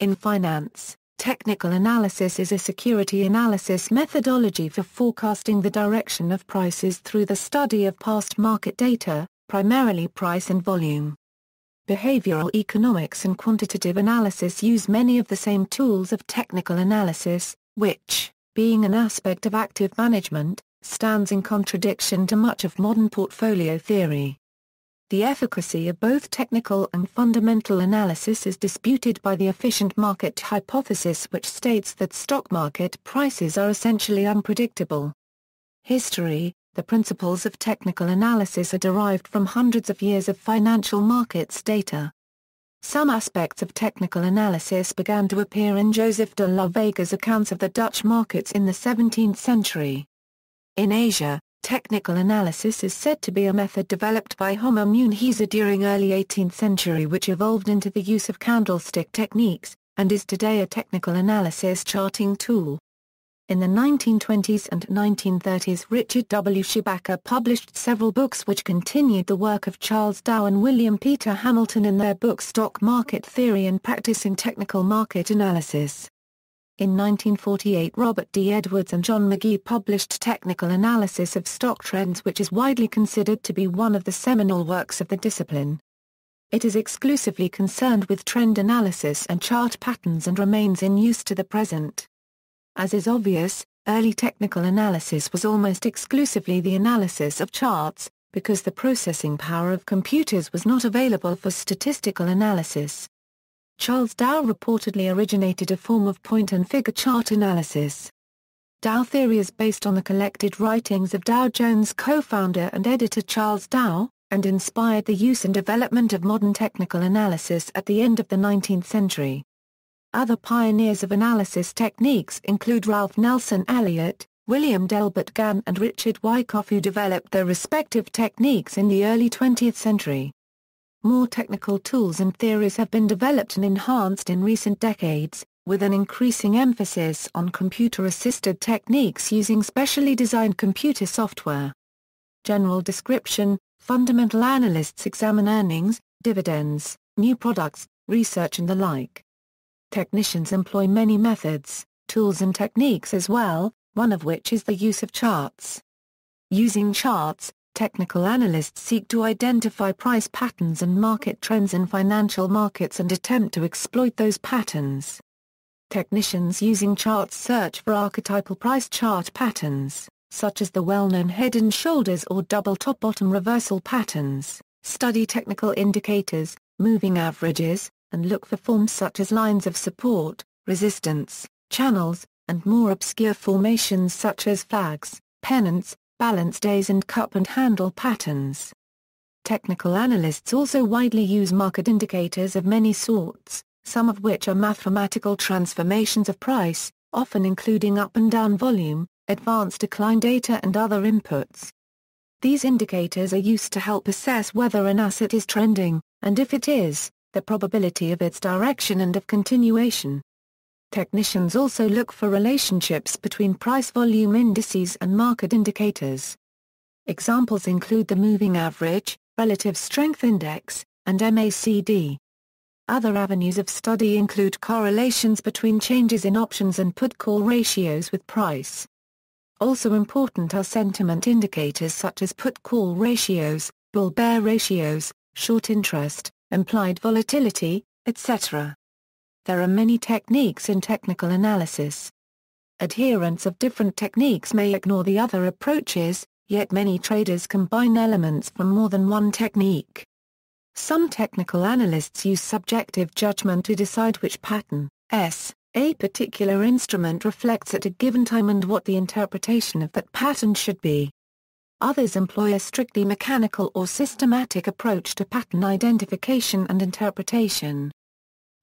In finance, technical analysis is a security analysis methodology for forecasting the direction of prices through the study of past market data, primarily price and volume. Behavioral economics and quantitative analysis use many of the same tools of technical analysis, which, being an aspect of active management, stands in contradiction to much of modern portfolio theory. The efficacy of both technical and fundamental analysis is disputed by the efficient market hypothesis which states that stock market prices are essentially unpredictable. History, the principles of technical analysis are derived from hundreds of years of financial markets data. Some aspects of technical analysis began to appear in Joseph de la Vega's accounts of the Dutch markets in the 17th century. In Asia, Technical analysis is said to be a method developed by Homer Munheiser during early 18th century which evolved into the use of candlestick techniques, and is today a technical analysis charting tool. In the 1920s and 1930s Richard W. Schabacker published several books which continued the work of Charles Dow and William Peter Hamilton in their book Stock Market Theory and Practice in Technical Market Analysis. In 1948 Robert D. Edwards and John McGee published Technical Analysis of Stock Trends which is widely considered to be one of the seminal works of the discipline. It is exclusively concerned with trend analysis and chart patterns and remains in use to the present. As is obvious, early technical analysis was almost exclusively the analysis of charts, because the processing power of computers was not available for statistical analysis. Charles Dow reportedly originated a form of point-and-figure chart analysis. Dow theory is based on the collected writings of Dow Jones co-founder and editor Charles Dow, and inspired the use and development of modern technical analysis at the end of the 19th century. Other pioneers of analysis techniques include Ralph Nelson Elliott, William Delbert Gann and Richard Wyckoff who developed their respective techniques in the early 20th century more technical tools and theories have been developed and enhanced in recent decades, with an increasing emphasis on computer-assisted techniques using specially designed computer software. General description, fundamental analysts examine earnings, dividends, new products, research and the like. Technicians employ many methods, tools and techniques as well, one of which is the use of charts. Using charts, technical analysts seek to identify price patterns and market trends in financial markets and attempt to exploit those patterns. Technicians using charts search for archetypal price chart patterns, such as the well-known head and shoulders or double top-bottom reversal patterns, study technical indicators, moving averages, and look for forms such as lines of support, resistance, channels, and more obscure formations such as flags, pennants, balance days and cup and handle patterns. Technical analysts also widely use market indicators of many sorts, some of which are mathematical transformations of price, often including up and down volume, advanced decline data and other inputs. These indicators are used to help assess whether an asset is trending, and if it is, the probability of its direction and of continuation. Technicians also look for relationships between price-volume indices and market indicators. Examples include the moving average, relative strength index, and MACD. Other avenues of study include correlations between changes in options and put-call ratios with price. Also important are sentiment indicators such as put-call ratios, bull-bear ratios, short interest, implied volatility, etc. There are many techniques in technical analysis. Adherents of different techniques may ignore the other approaches, yet many traders combine elements from more than one technique. Some technical analysts use subjective judgment to decide which pattern, S, a particular instrument reflects at a given time and what the interpretation of that pattern should be. Others employ a strictly mechanical or systematic approach to pattern identification and interpretation.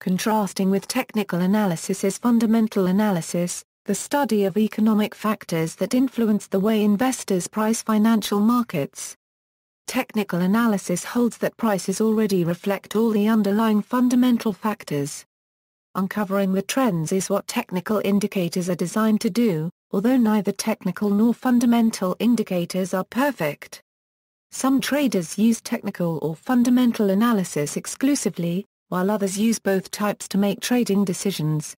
Contrasting with technical analysis is fundamental analysis, the study of economic factors that influence the way investors price financial markets. Technical analysis holds that prices already reflect all the underlying fundamental factors. Uncovering the trends is what technical indicators are designed to do, although neither technical nor fundamental indicators are perfect. Some traders use technical or fundamental analysis exclusively, while others use both types to make trading decisions.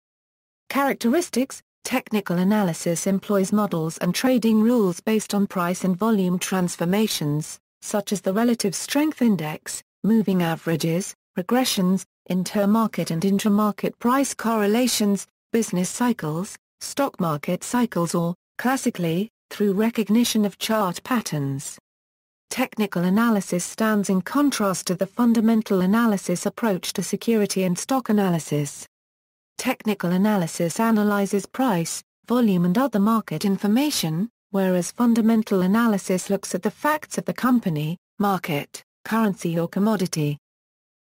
Characteristics Technical analysis employs models and trading rules based on price and volume transformations, such as the relative strength index, moving averages, regressions, intermarket and intramarket price correlations, business cycles, stock market cycles or, classically, through recognition of chart patterns technical analysis stands in contrast to the fundamental analysis approach to security and stock analysis. Technical analysis analyzes price, volume and other market information, whereas fundamental analysis looks at the facts of the company, market, currency or commodity.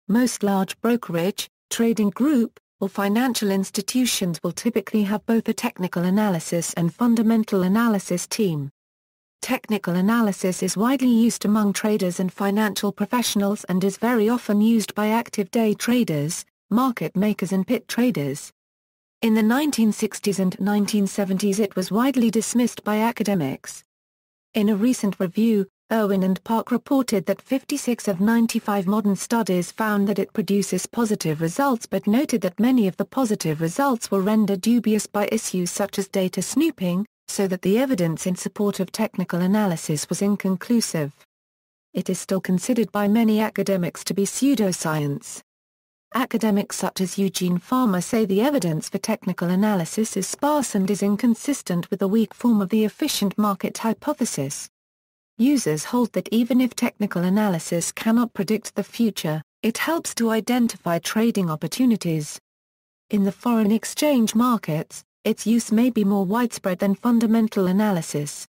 Most large brokerage, trading group, or financial institutions will typically have both a technical analysis and fundamental analysis team. Technical analysis is widely used among traders and financial professionals and is very often used by active day traders, market makers and pit traders. In the 1960s and 1970s it was widely dismissed by academics. In a recent review, Irwin and Park reported that 56 of 95 modern studies found that it produces positive results but noted that many of the positive results were rendered dubious by issues such as data snooping, so that the evidence in support of technical analysis was inconclusive. It is still considered by many academics to be pseudoscience. Academics such as Eugene Farmer say the evidence for technical analysis is sparse and is inconsistent with the weak form of the efficient market hypothesis. Users hold that even if technical analysis cannot predict the future, it helps to identify trading opportunities. In the foreign exchange markets, its use may be more widespread than fundamental analysis.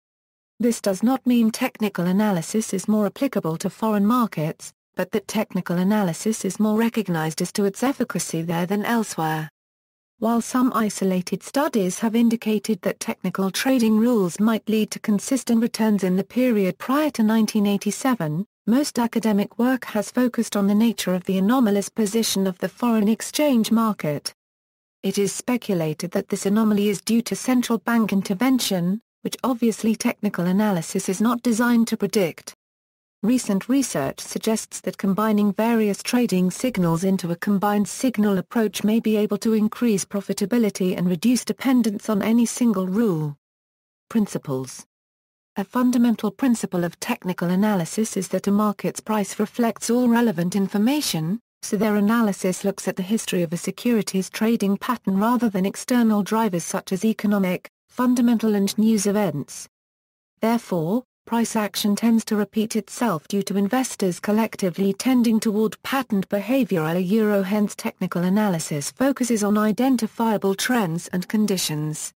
This does not mean technical analysis is more applicable to foreign markets, but that technical analysis is more recognized as to its efficacy there than elsewhere. While some isolated studies have indicated that technical trading rules might lead to consistent returns in the period prior to 1987, most academic work has focused on the nature of the anomalous position of the foreign exchange market. It is speculated that this anomaly is due to central bank intervention, which obviously technical analysis is not designed to predict. Recent research suggests that combining various trading signals into a combined signal approach may be able to increase profitability and reduce dependence on any single rule. Principles A fundamental principle of technical analysis is that a market's price reflects all relevant information, so their analysis looks at the history of a securities trading pattern rather than external drivers such as economic, fundamental and news events. Therefore, price action tends to repeat itself due to investors collectively tending toward patterned behavior a euro hence technical analysis focuses on identifiable trends and conditions.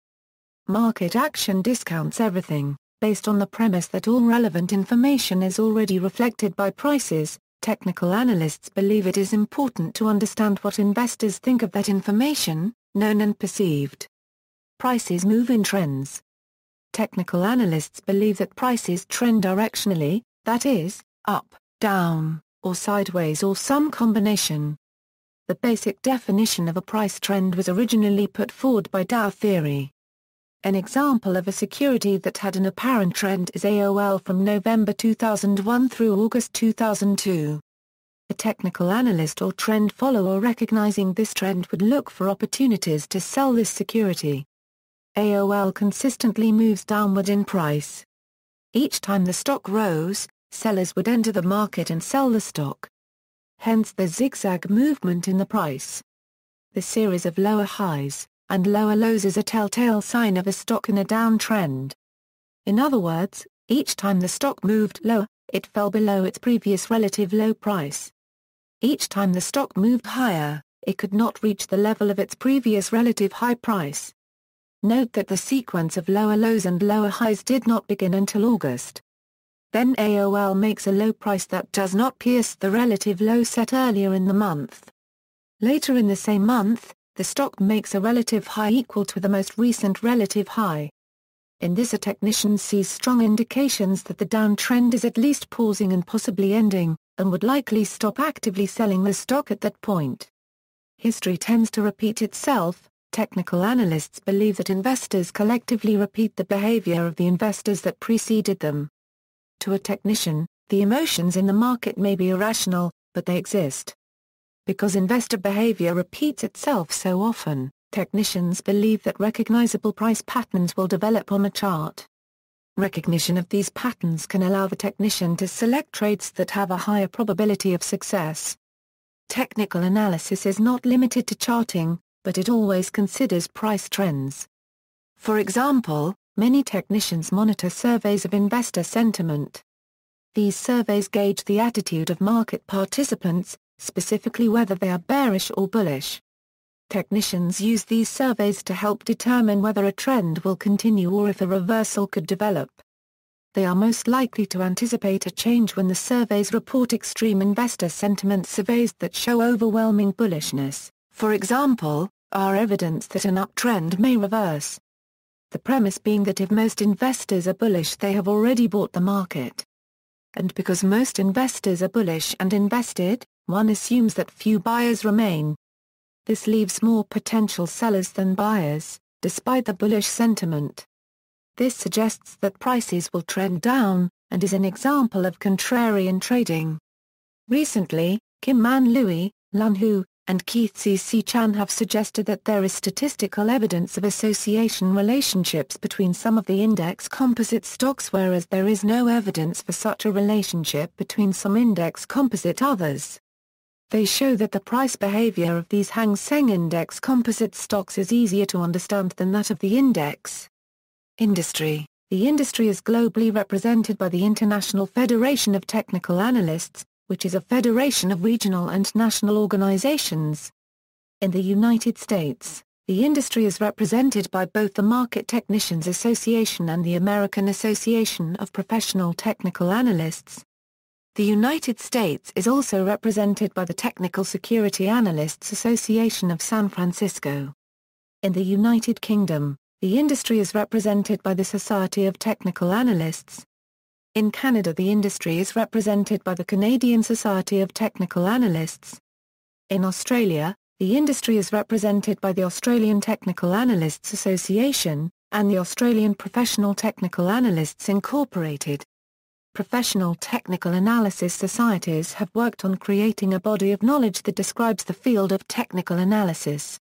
Market action discounts everything, based on the premise that all relevant information is already reflected by prices, Technical analysts believe it is important to understand what investors think of that information, known and perceived. Prices move in trends. Technical analysts believe that prices trend directionally, that is, up, down, or sideways or some combination. The basic definition of a price trend was originally put forward by Dow theory. An example of a security that had an apparent trend is AOL from November 2001 through August 2002. A technical analyst or trend follower recognizing this trend would look for opportunities to sell this security. AOL consistently moves downward in price. Each time the stock rose, sellers would enter the market and sell the stock. Hence the zigzag movement in the price. The series of lower highs, and lower lows is a telltale sign of a stock in a downtrend. In other words, each time the stock moved lower, it fell below its previous relative low price. Each time the stock moved higher, it could not reach the level of its previous relative high price. Note that the sequence of lower lows and lower highs did not begin until August. Then AOL makes a low price that does not pierce the relative low set earlier in the month. Later in the same month, the stock makes a relative high equal to the most recent relative high. In this a technician sees strong indications that the downtrend is at least pausing and possibly ending, and would likely stop actively selling the stock at that point. History tends to repeat itself, technical analysts believe that investors collectively repeat the behavior of the investors that preceded them. To a technician, the emotions in the market may be irrational, but they exist. Because investor behavior repeats itself so often, technicians believe that recognizable price patterns will develop on a chart. Recognition of these patterns can allow the technician to select trades that have a higher probability of success. Technical analysis is not limited to charting, but it always considers price trends. For example, many technicians monitor surveys of investor sentiment. These surveys gauge the attitude of market participants, specifically whether they are bearish or bullish. Technicians use these surveys to help determine whether a trend will continue or if a reversal could develop. They are most likely to anticipate a change when the surveys report extreme investor sentiment surveys that show overwhelming bullishness, for example, are evidence that an uptrend may reverse. The premise being that if most investors are bullish they have already bought the market. And because most investors are bullish and invested, one assumes that few buyers remain. This leaves more potential sellers than buyers, despite the bullish sentiment. This suggests that prices will trend down, and is an example of contrarian trading. Recently, Kim Man Louie, Lun Hu, and Keith C. C. Chan have suggested that there is statistical evidence of association relationships between some of the index composite stocks whereas there is no evidence for such a relationship between some index composite others. They show that the price behavior of these Hang Seng Index composite stocks is easier to understand than that of the index. Industry The industry is globally represented by the International Federation of Technical Analysts, which is a federation of regional and national organizations. In the United States, the industry is represented by both the Market Technicians Association and the American Association of Professional Technical Analysts, the United States is also represented by the Technical Security Analysts Association of San Francisco. In the United Kingdom, the industry is represented by the Society of Technical Analysts. In Canada the industry is represented by the Canadian Society of Technical Analysts. In Australia, the industry is represented by the Australian Technical Analysts Association, and the Australian Professional Technical Analysts Incorporated. Professional technical analysis societies have worked on creating a body of knowledge that describes the field of technical analysis.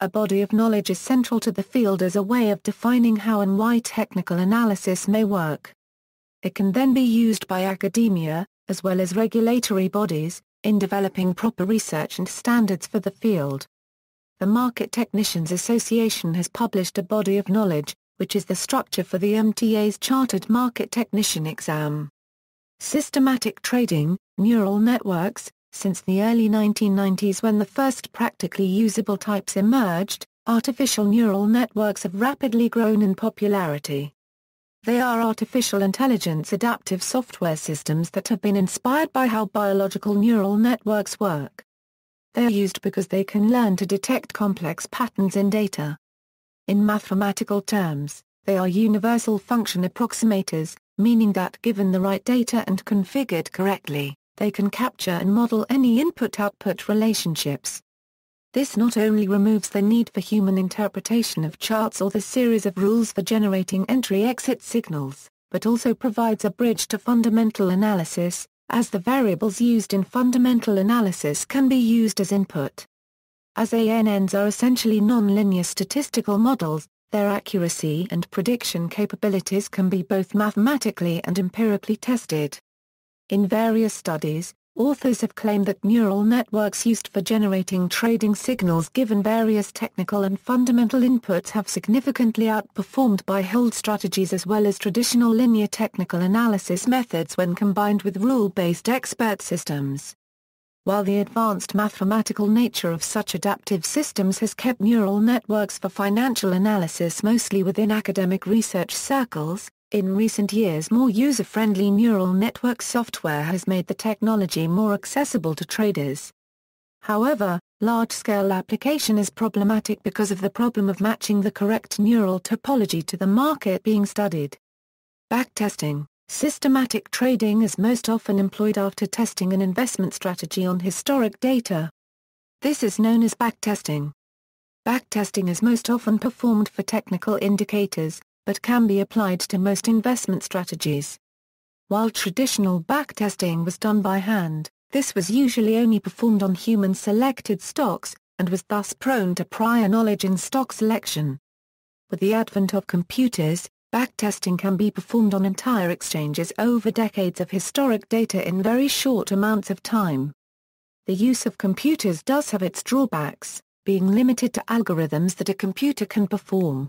A body of knowledge is central to the field as a way of defining how and why technical analysis may work. It can then be used by academia, as well as regulatory bodies, in developing proper research and standards for the field. The Market Technicians Association has published a body of knowledge, which is the structure for the MTA's Chartered Market Technician exam. Systematic trading, neural networks, since the early 1990s when the first practically usable types emerged, artificial neural networks have rapidly grown in popularity. They are artificial intelligence adaptive software systems that have been inspired by how biological neural networks work. They are used because they can learn to detect complex patterns in data. In mathematical terms, they are universal function approximators, meaning that given the right data and configured correctly, they can capture and model any input-output relationships. This not only removes the need for human interpretation of charts or the series of rules for generating entry-exit signals, but also provides a bridge to fundamental analysis, as the variables used in fundamental analysis can be used as input. As ANNs are essentially nonlinear statistical models, their accuracy and prediction capabilities can be both mathematically and empirically tested. In various studies, authors have claimed that neural networks used for generating trading signals given various technical and fundamental inputs have significantly outperformed buy hold strategies as well as traditional linear technical analysis methods when combined with rule-based expert systems. While the advanced mathematical nature of such adaptive systems has kept neural networks for financial analysis mostly within academic research circles, in recent years more user-friendly neural network software has made the technology more accessible to traders. However, large-scale application is problematic because of the problem of matching the correct neural topology to the market being studied. Backtesting Systematic trading is most often employed after testing an investment strategy on historic data. This is known as backtesting. Backtesting is most often performed for technical indicators, but can be applied to most investment strategies. While traditional backtesting was done by hand, this was usually only performed on human-selected stocks, and was thus prone to prior knowledge in stock selection. With the advent of computers, Backtesting can be performed on entire exchanges over decades of historic data in very short amounts of time. The use of computers does have its drawbacks, being limited to algorithms that a computer can perform.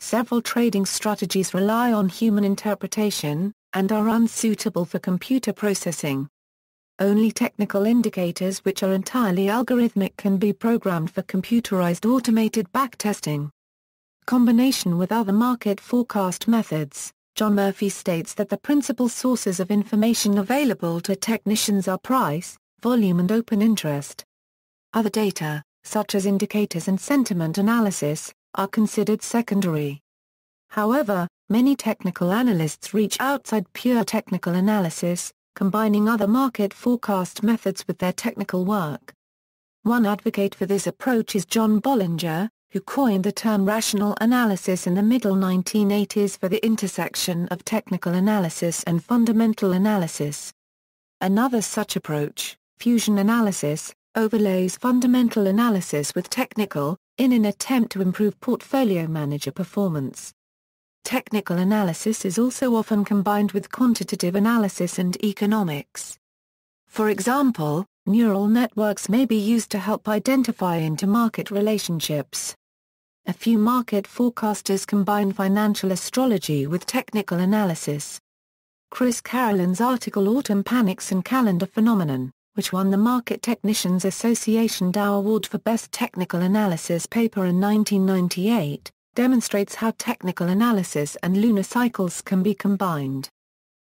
Several trading strategies rely on human interpretation, and are unsuitable for computer processing. Only technical indicators which are entirely algorithmic can be programmed for computerized automated backtesting combination with other market forecast methods, John Murphy states that the principal sources of information available to technicians are price, volume and open interest. Other data, such as indicators and sentiment analysis, are considered secondary. However, many technical analysts reach outside pure technical analysis, combining other market forecast methods with their technical work. One advocate for this approach is John Bollinger, who coined the term rational analysis in the middle 1980s for the intersection of technical analysis and fundamental analysis. Another such approach, fusion analysis, overlays fundamental analysis with technical, in an attempt to improve portfolio manager performance. Technical analysis is also often combined with quantitative analysis and economics. For example, neural networks may be used to help identify intermarket relationships, a few market forecasters combine financial astrology with technical analysis. Chris Carolyn's article Autumn Panics and Calendar Phenomenon, which won the Market Technicians Association Dow Award for Best Technical Analysis paper in 1998, demonstrates how technical analysis and lunar cycles can be combined.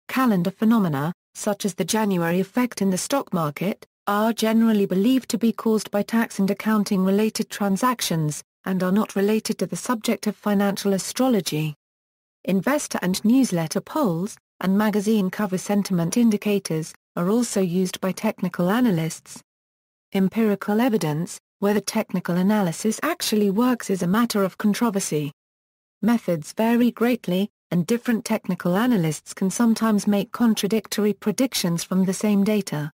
Calendar phenomena, such as the January effect in the stock market, are generally believed to be caused by tax and accounting-related transactions, and are not related to the subject of financial astrology. Investor and newsletter polls, and magazine cover sentiment indicators, are also used by technical analysts. Empirical evidence, whether technical analysis actually works is a matter of controversy. Methods vary greatly, and different technical analysts can sometimes make contradictory predictions from the same data.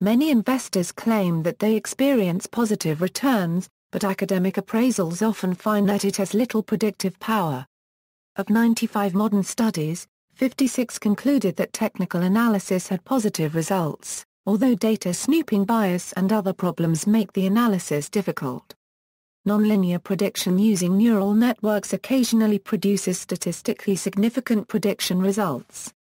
Many investors claim that they experience positive returns, but academic appraisals often find that it has little predictive power. Of 95 modern studies, 56 concluded that technical analysis had positive results, although data snooping bias and other problems make the analysis difficult. Nonlinear prediction using neural networks occasionally produces statistically significant prediction results,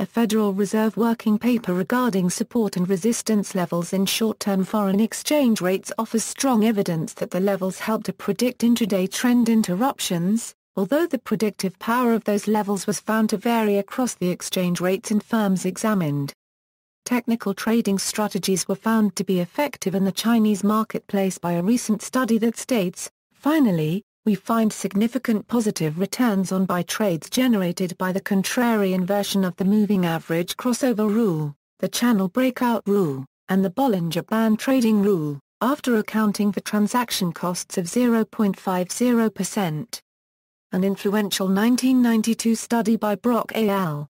a Federal Reserve working paper regarding support and resistance levels in short-term foreign exchange rates offers strong evidence that the levels help to predict intraday trend interruptions, although the predictive power of those levels was found to vary across the exchange rates and firms examined. Technical trading strategies were found to be effective in the Chinese marketplace by a recent study that states, finally, we find significant positive returns on buy trades generated by the contrarian version of the moving average crossover rule, the channel breakout rule, and the Bollinger Band trading rule, after accounting for transaction costs of 0.50%. An influential 1992 study by Brock et al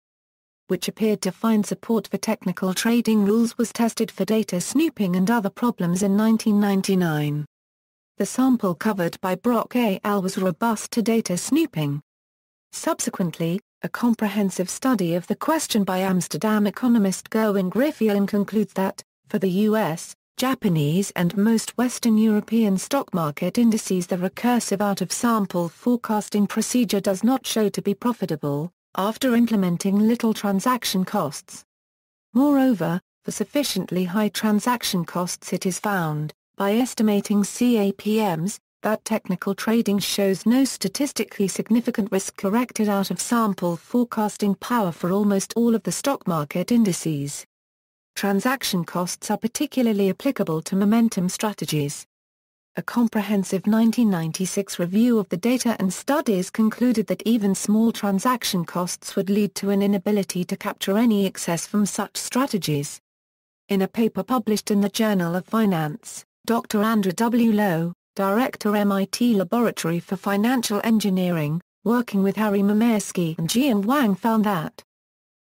which appeared to find support for technical trading rules was tested for data snooping and other problems in 1999, the sample covered by Brock et al. was robust to data snooping. Subsequently, a comprehensive study of the question by Amsterdam economist Gerwin Griffioen concludes that, for the U.S., Japanese and most Western European stock market indices the recursive out-of-sample forecasting procedure does not show to be profitable, after implementing little transaction costs. Moreover, for sufficiently high transaction costs it is found, by estimating CAPMs, that technical trading shows no statistically significant risk corrected out of sample forecasting power for almost all of the stock market indices. Transaction costs are particularly applicable to momentum strategies. A comprehensive 1996 review of the data and studies concluded that even small transaction costs would lead to an inability to capture any excess from such strategies. In a paper published in the Journal of Finance, Dr. Andrew W. Lowe, Director MIT Laboratory for Financial Engineering, working with Harry Mamersky and Jian Wang found that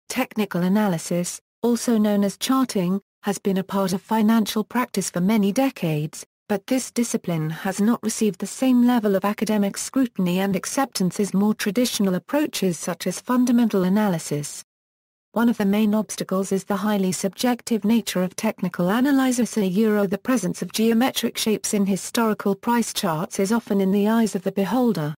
technical analysis, also known as charting, has been a part of financial practice for many decades, but this discipline has not received the same level of academic scrutiny and acceptance as more traditional approaches such as fundamental analysis. One of the main obstacles is the highly subjective nature of technical analysis a euro the presence of geometric shapes in historical price charts is often in the eyes of the beholder.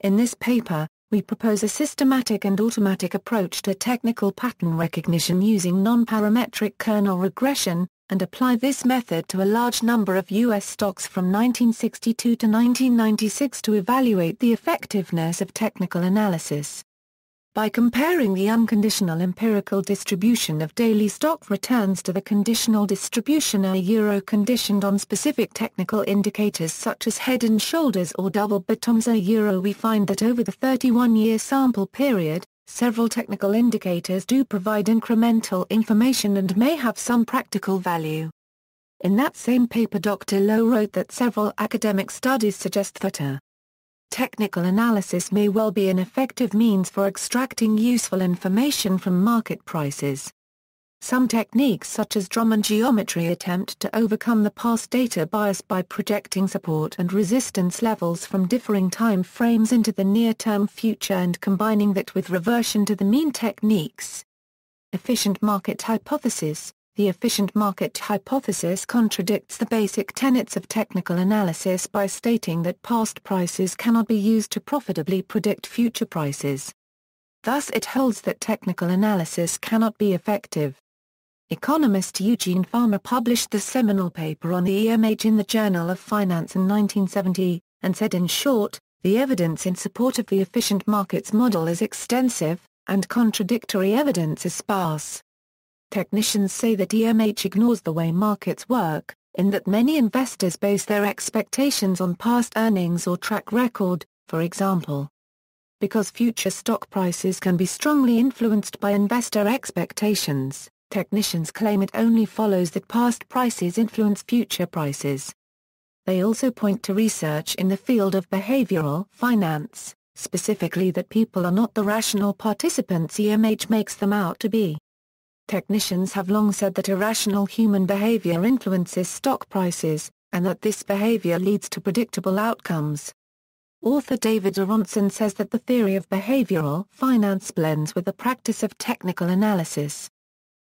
In this paper, we propose a systematic and automatic approach to technical pattern recognition using non-parametric kernel regression, and apply this method to a large number of U.S. stocks from 1962 to 1996 to evaluate the effectiveness of technical analysis by comparing the unconditional empirical distribution of daily stock returns to the conditional distribution a euro conditioned on specific technical indicators such as head and shoulders or double bottoms a euro we find that over the 31-year sample period, several technical indicators do provide incremental information and may have some practical value. In that same paper Dr. Lowe wrote that several academic studies suggest that a technical analysis may well be an effective means for extracting useful information from market prices. Some techniques such as Drummond geometry attempt to overcome the past data bias by projecting support and resistance levels from differing time frames into the near-term future and combining that with reversion to the mean techniques. Efficient market hypothesis the efficient market hypothesis contradicts the basic tenets of technical analysis by stating that past prices cannot be used to profitably predict future prices. Thus it holds that technical analysis cannot be effective. Economist Eugene Farmer published the seminal paper on the EMH in the Journal of Finance in 1970, and said in short, the evidence in support of the efficient markets model is extensive, and contradictory evidence is sparse. Technicians say that EMH ignores the way markets work, in that many investors base their expectations on past earnings or track record, for example. Because future stock prices can be strongly influenced by investor expectations, technicians claim it only follows that past prices influence future prices. They also point to research in the field of behavioral finance, specifically that people are not the rational participants EMH makes them out to be. Technicians have long said that irrational human behavior influences stock prices, and that this behavior leads to predictable outcomes. Author David Aronson says that the theory of behavioral finance blends with the practice of technical analysis.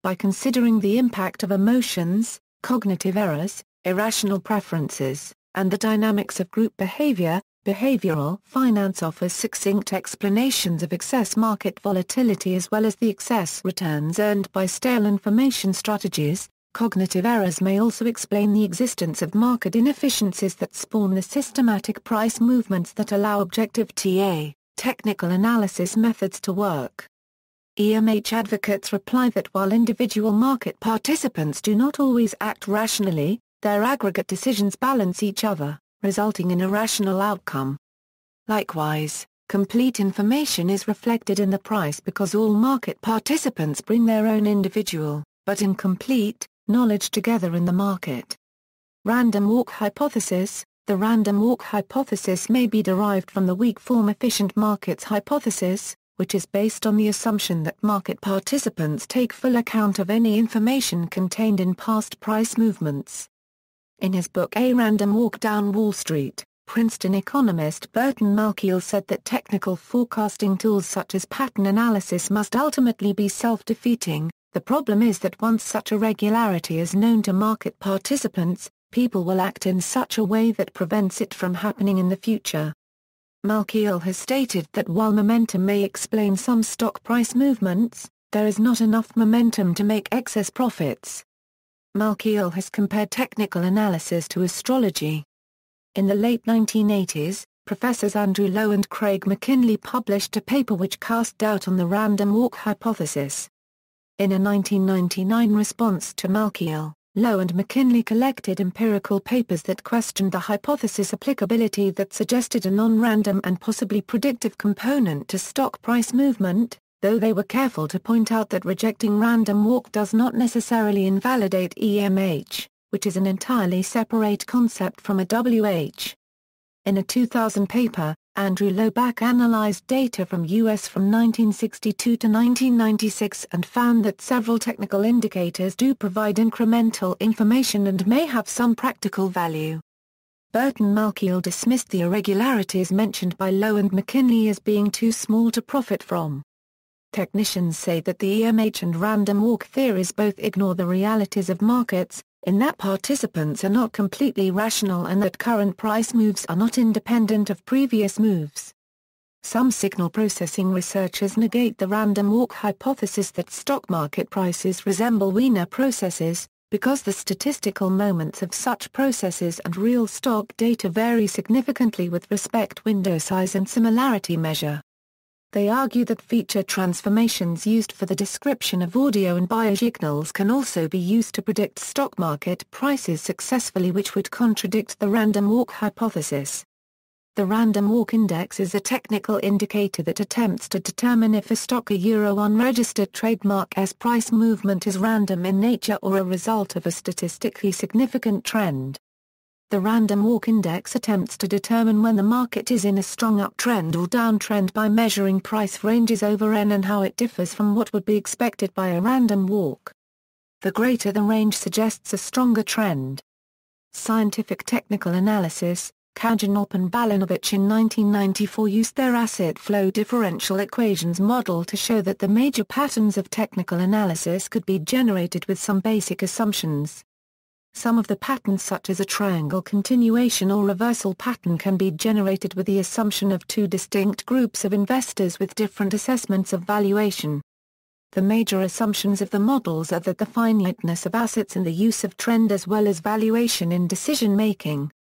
By considering the impact of emotions, cognitive errors, irrational preferences, and the dynamics of group behavior, Behavioral finance offers succinct explanations of excess market volatility as well as the excess returns earned by stale information strategies. Cognitive errors may also explain the existence of market inefficiencies that spawn the systematic price movements that allow objective TA, technical analysis methods to work. EMH advocates reply that while individual market participants do not always act rationally, their aggregate decisions balance each other resulting in a rational outcome. Likewise, complete information is reflected in the price because all market participants bring their own individual, but incomplete, knowledge together in the market. Random walk hypothesis The random walk hypothesis may be derived from the weak form efficient markets hypothesis, which is based on the assumption that market participants take full account of any information contained in past price movements. In his book A Random Walk Down Wall Street, Princeton economist Burton Malkiel said that technical forecasting tools such as pattern analysis must ultimately be self-defeating, the problem is that once such a regularity is known to market participants, people will act in such a way that prevents it from happening in the future. Malkiel has stated that while momentum may explain some stock price movements, there is not enough momentum to make excess profits. Malkiel has compared technical analysis to astrology. In the late 1980s, Professors Andrew Lowe and Craig McKinley published a paper which cast doubt on the random walk hypothesis. In a 1999 response to Malkiel, Lowe and McKinley collected empirical papers that questioned the hypothesis applicability that suggested a non-random and possibly predictive component to stock price movement, though they were careful to point out that rejecting random walk does not necessarily invalidate EMH, which is an entirely separate concept from a WH. In a 2000 paper, Andrew Loback analyzed data from US from 1962 to 1996 and found that several technical indicators do provide incremental information and may have some practical value. Burton Malkiel dismissed the irregularities mentioned by Lowe and McKinley as being too small to profit from. Technicians say that the EMH and random walk theories both ignore the realities of markets, in that participants are not completely rational and that current price moves are not independent of previous moves. Some signal processing researchers negate the random walk hypothesis that stock market prices resemble Wiener processes, because the statistical moments of such processes and real stock data vary significantly with respect window size and similarity measure. They argue that feature transformations used for the description of audio and biosignals can also be used to predict stock market prices successfully which would contradict the random walk hypothesis. The random walk index is a technical indicator that attempts to determine if a stock a euro unregistered trademark as price movement is random in nature or a result of a statistically significant trend. The Random Walk Index attempts to determine when the market is in a strong uptrend or downtrend by measuring price ranges over N and how it differs from what would be expected by a random walk. The greater the range suggests a stronger trend. Scientific technical analysis, Kajanop and Balanovich in 1994 used their asset flow differential equations model to show that the major patterns of technical analysis could be generated with some basic assumptions. Some of the patterns such as a triangle continuation or reversal pattern can be generated with the assumption of two distinct groups of investors with different assessments of valuation. The major assumptions of the models are that the finiteness of assets and the use of trend as well as valuation in decision-making.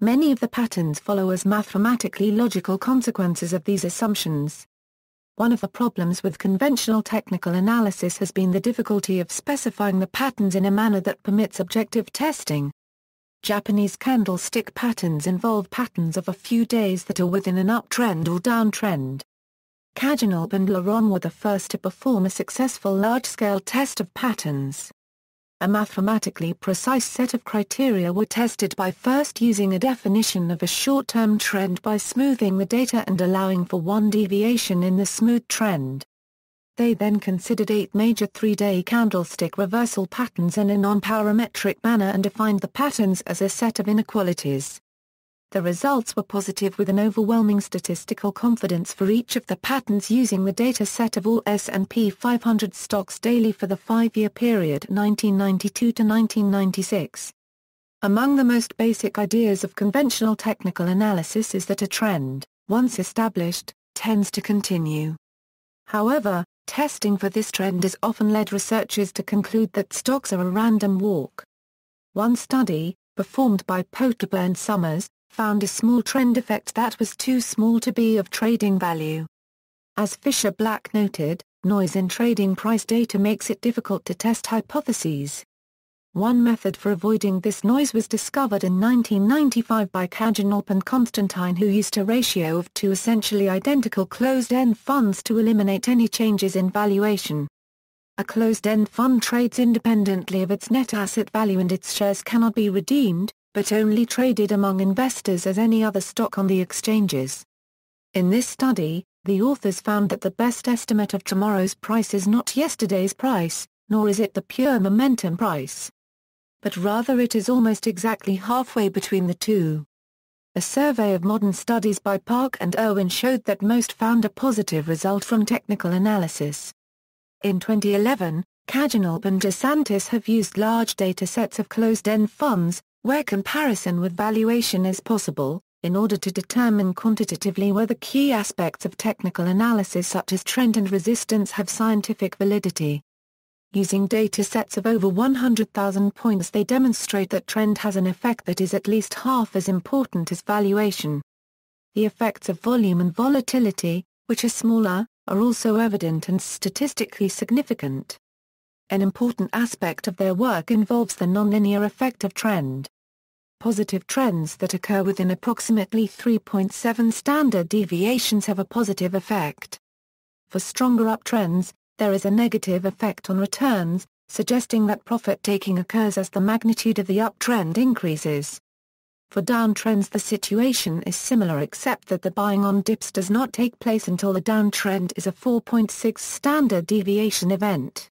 Many of the patterns follow as mathematically logical consequences of these assumptions. One of the problems with conventional technical analysis has been the difficulty of specifying the patterns in a manner that permits objective testing. Japanese candlestick patterns involve patterns of a few days that are within an uptrend or downtrend. Kajanulb and Laron were the first to perform a successful large-scale test of patterns a mathematically precise set of criteria were tested by first using a definition of a short-term trend by smoothing the data and allowing for one deviation in the smooth trend. They then considered eight major three-day candlestick reversal patterns in a non-parametric manner and defined the patterns as a set of inequalities. The results were positive with an overwhelming statistical confidence for each of the patterns using the data set of all S&P 500 stocks daily for the five-year period 1992 to 1996. Among the most basic ideas of conventional technical analysis is that a trend, once established, tends to continue. However, testing for this trend has often led researchers to conclude that stocks are a random walk. One study, performed by Potabur and Summers, found a small trend effect that was too small to be of trading value. As Fisher Black noted, noise in trading price data makes it difficult to test hypotheses. One method for avoiding this noise was discovered in 1995 by Kajanulp and Constantine who used a ratio of two essentially identical closed-end funds to eliminate any changes in valuation. A closed-end fund trades independently of its net asset value and its shares cannot be redeemed, but only traded among investors as any other stock on the exchanges. In this study, the authors found that the best estimate of tomorrow's price is not yesterday's price, nor is it the pure momentum price. But rather it is almost exactly halfway between the two. A survey of modern studies by Park and Irwin showed that most found a positive result from technical analysis. In 2011, Kajanalp and DeSantis have used large data sets of closed-end funds, where comparison with valuation is possible, in order to determine quantitatively whether key aspects of technical analysis such as trend and resistance have scientific validity. Using data sets of over 100,000 points they demonstrate that trend has an effect that is at least half as important as valuation. The effects of volume and volatility, which are smaller, are also evident and statistically significant. An important aspect of their work involves the nonlinear effect of trend. Positive trends that occur within approximately 3.7 standard deviations have a positive effect. For stronger uptrends, there is a negative effect on returns, suggesting that profit-taking occurs as the magnitude of the uptrend increases. For downtrends the situation is similar except that the buying on dips does not take place until the downtrend is a 4.6 standard deviation event.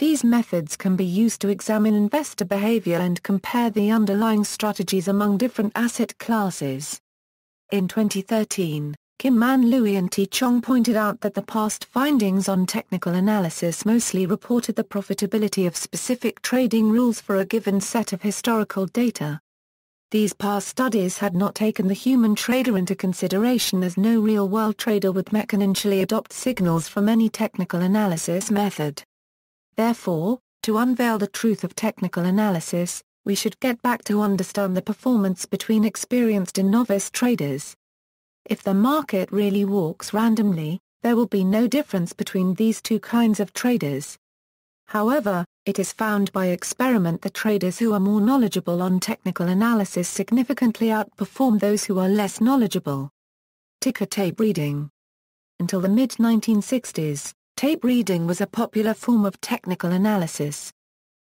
These methods can be used to examine investor behavior and compare the underlying strategies among different asset classes. In 2013, Kim Man Lui and T. Chong pointed out that the past findings on technical analysis mostly reported the profitability of specific trading rules for a given set of historical data. These past studies had not taken the human trader into consideration as no real-world trader would mechanically adopt signals from any technical analysis method. Therefore, to unveil the truth of technical analysis, we should get back to understand the performance between experienced and novice traders. If the market really walks randomly, there will be no difference between these two kinds of traders. However, it is found by experiment that traders who are more knowledgeable on technical analysis significantly outperform those who are less knowledgeable. Ticker tape reading. Until the mid-1960s, Tape reading was a popular form of technical analysis.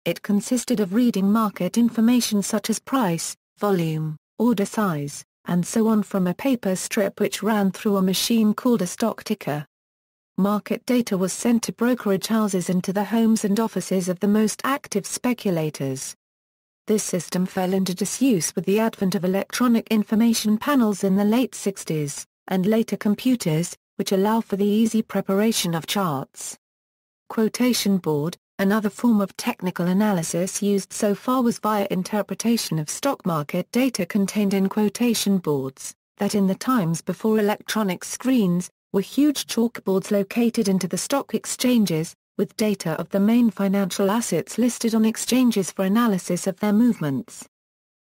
It consisted of reading market information such as price, volume, order size, and so on from a paper strip which ran through a machine called a stock ticker. Market data was sent to brokerage houses and to the homes and offices of the most active speculators. This system fell into disuse with the advent of electronic information panels in the late 60s, and later computers, which allow for the easy preparation of charts. Quotation board, another form of technical analysis used so far was via interpretation of stock market data contained in quotation boards, that in the times before electronic screens, were huge chalkboards located into the stock exchanges, with data of the main financial assets listed on exchanges for analysis of their movements.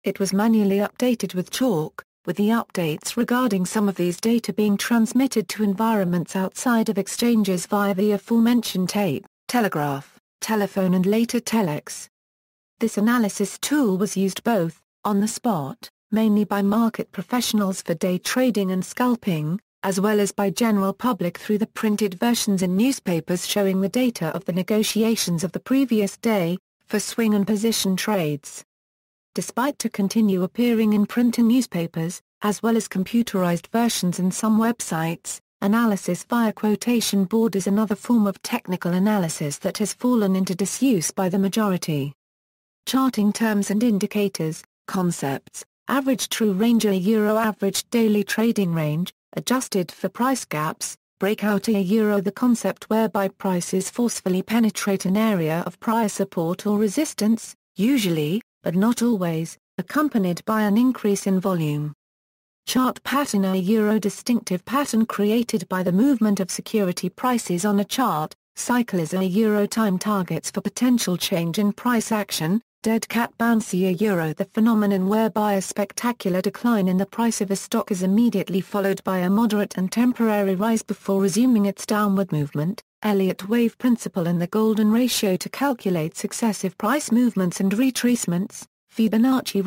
It was manually updated with chalk, with the updates regarding some of these data being transmitted to environments outside of exchanges via the aforementioned tape, telegraph, telephone and later telex. This analysis tool was used both, on the spot, mainly by market professionals for day trading and scalping, as well as by general public through the printed versions in newspapers showing the data of the negotiations of the previous day, for swing and position trades despite to continue appearing in print and newspapers, as well as computerized versions in some websites, analysis via quotation board is another form of technical analysis that has fallen into disuse by the majority. Charting terms and indicators, concepts, average true range a euro average daily trading range, adjusted for price gaps, breakout a euro the concept whereby prices forcefully penetrate an area of prior support or resistance, usually, but not always, accompanied by an increase in volume. Chart pattern A Euro distinctive pattern created by the movement of security prices on a chart, cycle is a Euro time targets for potential change in price action, dead cat bouncy A Euro the phenomenon whereby a spectacular decline in the price of a stock is immediately followed by a moderate and temporary rise before resuming its downward movement, Elliott wave principle and the golden ratio to calculate successive price movements and retracements, Fibonacci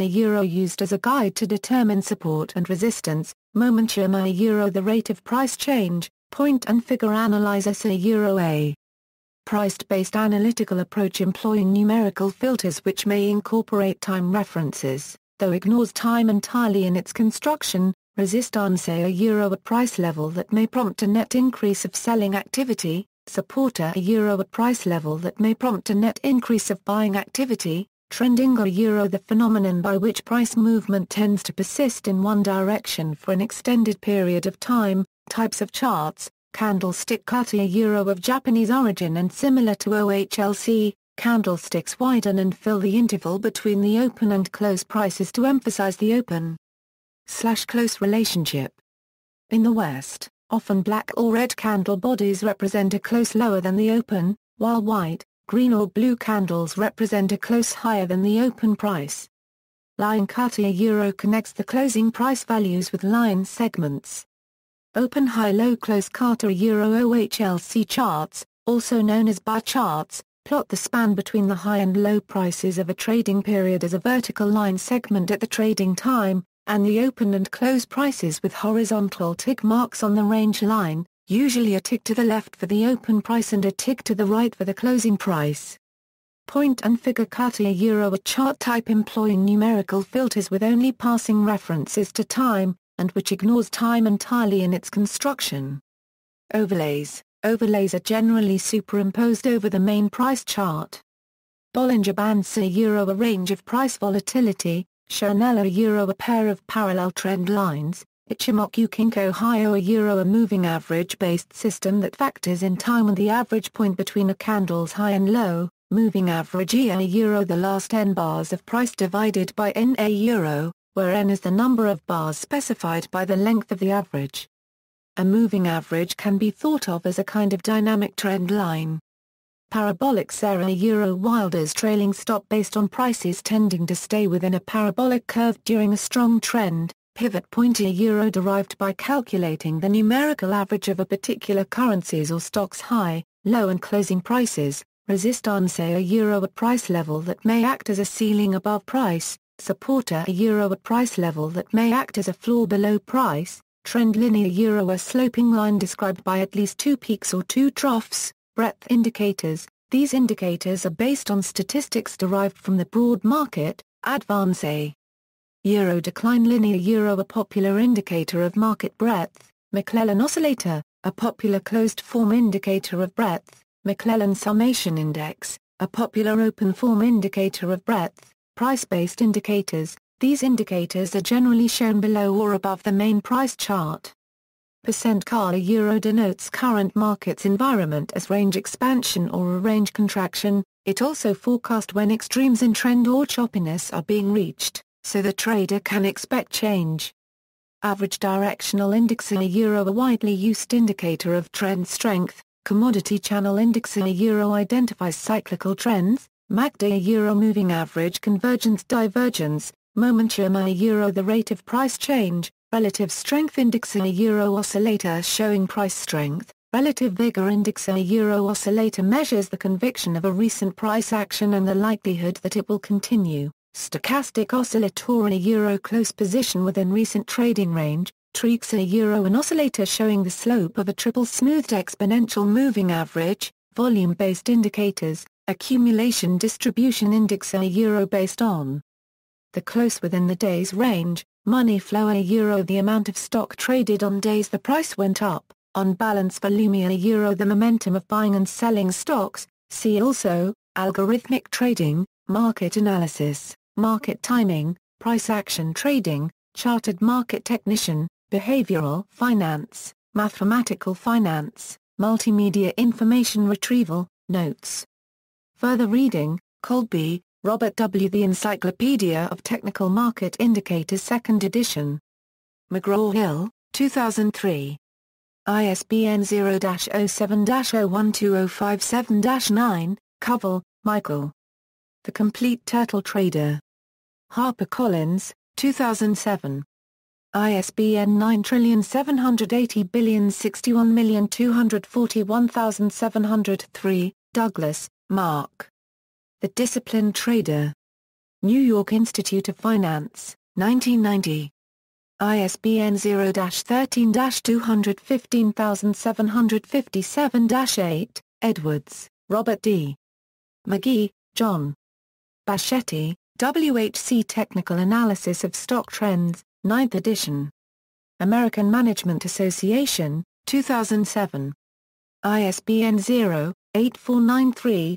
a euro used as a guide to determine support and resistance, momentum a euro the rate of price change, point and figure analyzer a euro a. Priced-based analytical approach employing numerical filters which may incorporate time references, though ignores time entirely in its construction, resistance a euro at price level that may prompt a net increase of selling activity, supporter a euro at price level that may prompt a net increase of buying activity, trending a euro the phenomenon by which price movement tends to persist in one direction for an extended period of time, types of charts, candlestick a euro of Japanese origin and similar to OHLC, candlesticks widen and fill the interval between the open and close prices to emphasize the open slash close relationship. In the West, often black or red candle bodies represent a close lower than the open, while white, green or blue candles represent a close higher than the open price. Line Cartier Euro connects the closing price values with line segments. Open high-low close Cartier Euro OHLC charts, also known as bar charts, plot the span between the high and low prices of a trading period as a vertical line segment at the trading time, and the open and close prices with horizontal tick marks on the range line, usually a tick to the left for the open price and a tick to the right for the closing price. Point and figure a Euro a chart type employing numerical filters with only passing references to time, and which ignores time entirely in its construction. Overlays Overlays are generally superimposed over the main price chart. Bollinger Bands a Euro a range of price volatility, Chanel a euro a pair of parallel trend lines, Ichimoku Kinko Hyo a euro a moving average based system that factors in time and the average point between a candle's high and low, moving average EA euro the last n bars of price divided by NA euro, where n is the number of bars specified by the length of the average. A moving average can be thought of as a kind of dynamic trend line, Parabolic Sarah Euro Wilders trailing stop based on prices tending to stay within a parabolic curve during a strong trend, pivot point a euro derived by calculating the numerical average of a particular currency's or stock's high, low and closing prices, resistance a euro at price level that may act as a ceiling above price, supporter a euro at price level that may act as a floor below price, trend linear euro a sloping line described by at least two peaks or two troughs, breadth indicators, these indicators are based on statistics derived from the broad market, advance. Euro decline linear Euro a popular indicator of market breadth, McClellan oscillator, a popular closed form indicator of breadth, McClellan summation index, a popular open form indicator of breadth, price-based indicators, these indicators are generally shown below or above the main price chart. Percent car euro denotes current markets environment as range expansion or a range contraction, it also forecast when extremes in trend or choppiness are being reached, so the trader can expect change. Average directional indexer euro a widely used indicator of trend strength, commodity channel indexer euro identifies cyclical trends, MACD euro moving average convergence divergence, momentum euro the rate of price change, Relative Strength Index A Euro oscillator showing price strength, Relative Vigor Index A Euro oscillator measures the conviction of a recent price action and the likelihood that it will continue. Stochastic oscillator in a Euro close position within recent trading range, Treaks a Euro an oscillator showing the slope of a triple smoothed exponential moving average, volume-based indicators, accumulation distribution index a Euro based on the close within the day's range, Money flow a euro The amount of stock traded on days the price went up, on balance for Lumia euro The momentum of buying and selling stocks, see also, algorithmic trading, market analysis, market timing, price action trading, chartered market technician, behavioral finance, mathematical finance, multimedia information retrieval, notes. Further reading, Colby, Robert W. The Encyclopedia of Technical Market Indicators 2nd edition. McGraw-Hill, 2003. ISBN 0-07-012057-9, Covell, Michael. The Complete Turtle Trader. HarperCollins, 2007. ISBN 9780061241703, Douglas, Mark. The Disciplined Trader. New York Institute of Finance, 1990. ISBN 0-13-215757-8, Edwards, Robert D. McGee, John. Bashetti, WHC Technical Analysis of Stock Trends, 9th edition. American Management Association, 2007. ISBN 0-8493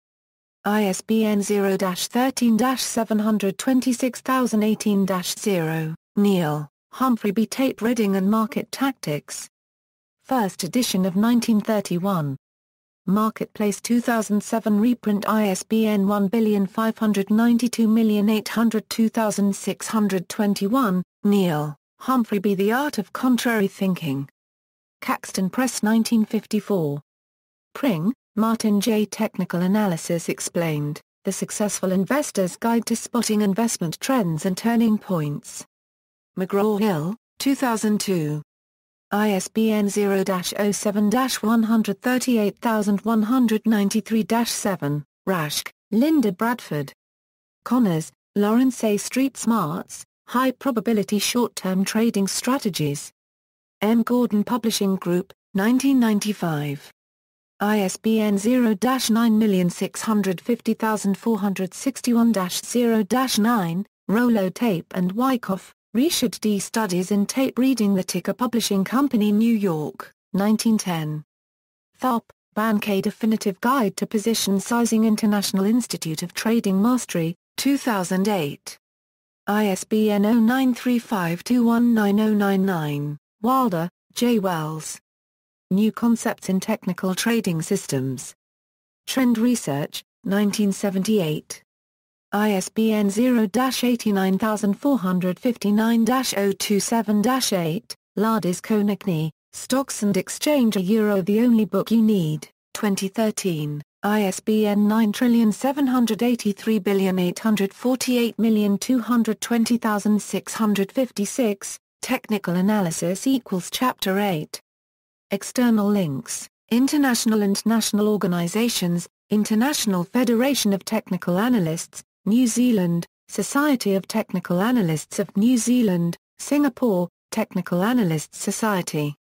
ISBN 0-13-726018-0, Neil, Humphrey B. Tape Reading and Market Tactics. First edition of 1931. Marketplace 2007 reprint ISBN 1,592,802,621. Neil, Humphrey B. The Art of Contrary Thinking. Caxton Press 1954. Pring, Martin J. Technical Analysis explained, The Successful Investor's Guide to Spotting Investment Trends and Turning Points. McGraw-Hill, 2002. ISBN 0-07-138193-7, Rashk, Linda Bradford. Connors, Lawrence A. Street Smarts, High Probability Short-Term Trading Strategies. M. Gordon Publishing Group, 1995. ISBN 0-9650461-0-9, Rollo Tape and Wyckoff, Richard D. Studies in Tape Reading The Ticker Publishing Company New York, 1910. Tharp, Banke Definitive Guide to Position Sizing International Institute of Trading Mastery, 2008. ISBN 0935219099, Wilder, J. Wells, New Concepts in Technical Trading Systems. Trend Research, 1978. ISBN 0-89459-027-8, Lardis Konechny, Stocks and Exchange A Euro The Only Book You Need, 2013, ISBN 9783848220656, Technical Analysis equals Chapter 8. External links, international and national organizations, International Federation of Technical Analysts, New Zealand, Society of Technical Analysts of New Zealand, Singapore, Technical Analysts Society.